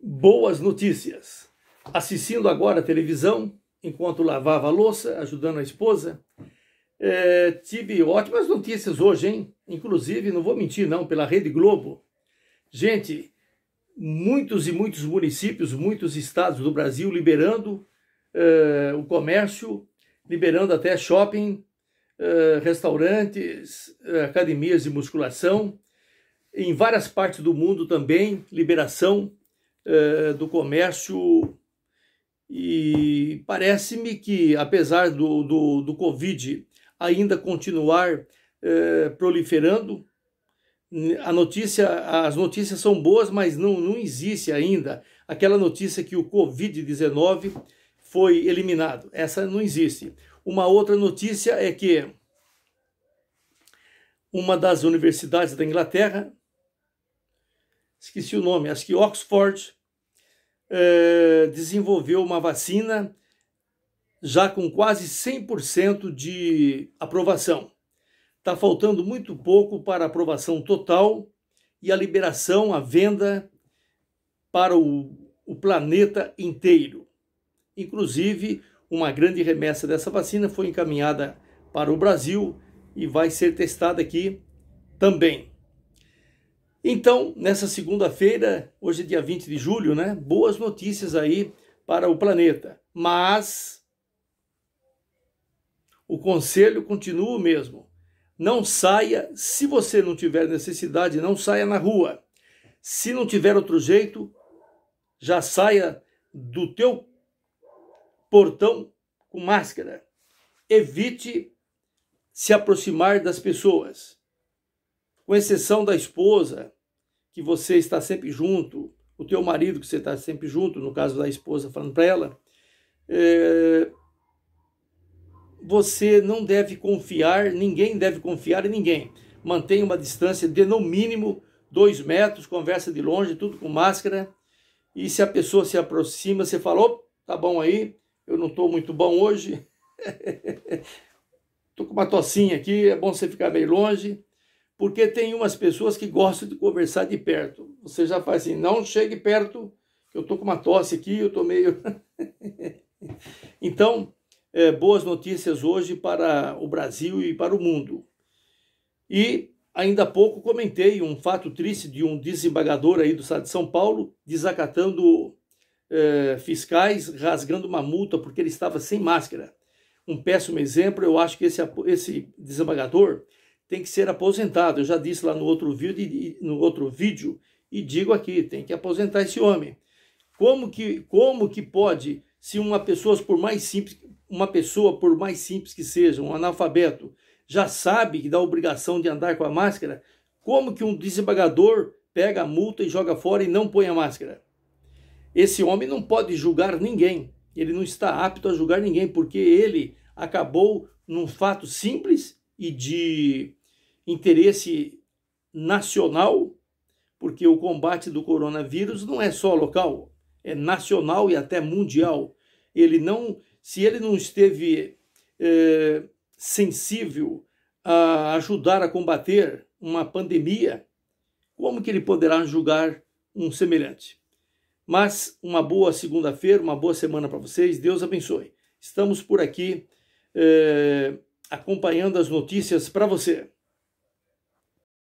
boas notícias. Assistindo agora a televisão, enquanto lavava a louça, ajudando a esposa, é, tive ótimas notícias hoje, hein? Inclusive, não vou mentir não, pela Rede Globo. Gente, muitos e muitos municípios, muitos estados do Brasil liberando é, o comércio, liberando até shopping, é, restaurantes, é, academias de musculação. Em várias partes do mundo também, liberação eh, do comércio e parece-me que, apesar do, do, do, Covid ainda continuar eh, proliferando, a notícia, as notícias são boas, mas não, não existe ainda aquela notícia que o Covid-19 foi eliminado. Essa não existe. Uma outra notícia é que uma das universidades da Inglaterra, esqueci o nome, acho que Oxford, é, desenvolveu uma vacina já com quase 100% de aprovação. Está faltando muito pouco para aprovação total e a liberação, a venda para o, o planeta inteiro. Inclusive, uma grande remessa dessa vacina foi encaminhada para o Brasil e vai ser testada aqui também. Então, nessa segunda-feira, hoje é dia 20 de julho, né? Boas notícias aí para o planeta. Mas o conselho continua o mesmo. Não saia, se você não tiver necessidade, não saia na rua. Se não tiver outro jeito, já saia do teu portão com máscara. Evite se aproximar das pessoas com exceção da esposa, que você está sempre junto, o teu marido que você está sempre junto, no caso da esposa falando para ela, é, você não deve confiar, ninguém deve confiar em ninguém. Mantenha uma distância de no mínimo dois metros, conversa de longe, tudo com máscara. E se a pessoa se aproxima, você fala, oh, tá bom aí, eu não estou muito bom hoje, estou com uma tocinha aqui, é bom você ficar bem longe porque tem umas pessoas que gostam de conversar de perto. Você já faz assim, não chegue perto, eu tô com uma tosse aqui, eu tô meio. então, é, boas notícias hoje para o Brasil e para o mundo. E ainda há pouco comentei um fato triste de um desembargador aí do estado de São Paulo desacatando é, fiscais, rasgando uma multa porque ele estava sem máscara. Um péssimo exemplo, eu acho que esse, esse desembargador tem que ser aposentado. Eu já disse lá no outro vídeo, no outro vídeo e digo aqui, tem que aposentar esse homem. Como que, como que pode, se uma pessoa por mais simples, uma pessoa por mais simples que seja, um analfabeto, já sabe que dá obrigação de andar com a máscara, como que um desembargador pega a multa e joga fora e não põe a máscara? Esse homem não pode julgar ninguém. Ele não está apto a julgar ninguém porque ele acabou num fato simples e de interesse nacional, porque o combate do coronavírus não é só local, é nacional e até mundial. Ele não, se ele não esteve é, sensível a ajudar a combater uma pandemia, como que ele poderá julgar um semelhante? Mas uma boa segunda-feira, uma boa semana para vocês. Deus abençoe. Estamos por aqui é, acompanhando as notícias para você.